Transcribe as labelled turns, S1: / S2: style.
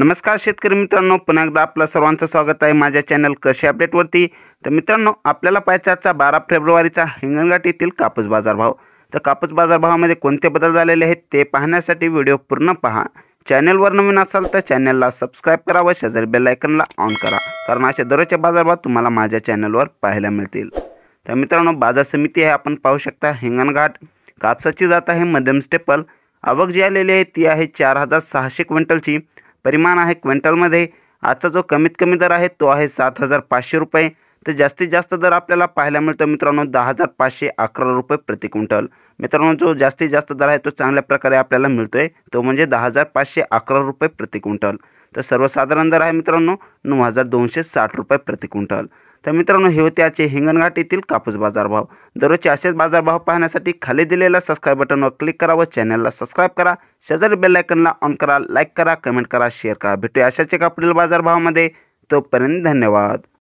S1: नमस्कार शेतकरी मित्रांनो पुन्हा एकदा आपलं सर्वांचं स्वागत आहे माझ्या चॅनल कृषी अपडेटवरती तर मित्रांनो आपल्याला पाहायचा आजचा बारा फेब्रुवारीचा हिंगणघाट येथील कापूस बाजारभाव तर कापूस बाजारभावामध्ये कोणते बदल झालेले आहेत ते पाहण्यासाठी व्हिडिओ पूर्ण पहा चॅनलवर नवीन असाल तर चॅनलला सबस्क्राईब करा व शेजारी बेलायकनला ऑन करा कारण असे दररोजचे बाजारभाव तुम्हाला माझ्या चॅनलवर पाहायला मिळतील तर मित्रांनो बाजार समिती आहे आपण पाहू शकता हिंगणघाट कापसाची जात आहे मध्यम स्टेपल आवक जी आलेली आहे ती आहे चार हजार सहाशे क्विंटलची परिमाण आहे क्विंटलमध्ये आजचा जो कमीत कमी दर आहे तो आहे सात हजार पाचशे रुपये तर जास्तीत जास्त दर आपल्याला पाहायला मिळतो मित्रांनो दहा हजार पाचशे अकरा रुपये प्रति क्विंटल मित्रांनो जो जास्तीत जास्त दर आहे तो चांगल्या प्रकारे आपल्याला मिळतो आहे तो म्हणजे दहा हजार पाचशे अकरा रुपये प्रति क्विंटल तर सर्वसाधारण दर आहे मित्रांनो नऊ हजार दोनशे साठ रुपये प्रति क्विंटल तर मित्रांनो हे होते आजचे हिंगणघाट येथील कापूस बाजारभाव दररोजचे असेच बाजारभाव पाहण्यासाठी खाली दिलेल्या सबस्क्राईब बटनवर क्लिक करा व चॅनलला सबस्क्राईब करा शेजारी बेलायकनला ऑन करा लाईक करा कमेंट करा शेअर करा भेटूया अशाच एका पुढील बाजारभावामध्ये तोपर्यंत धन्यवाद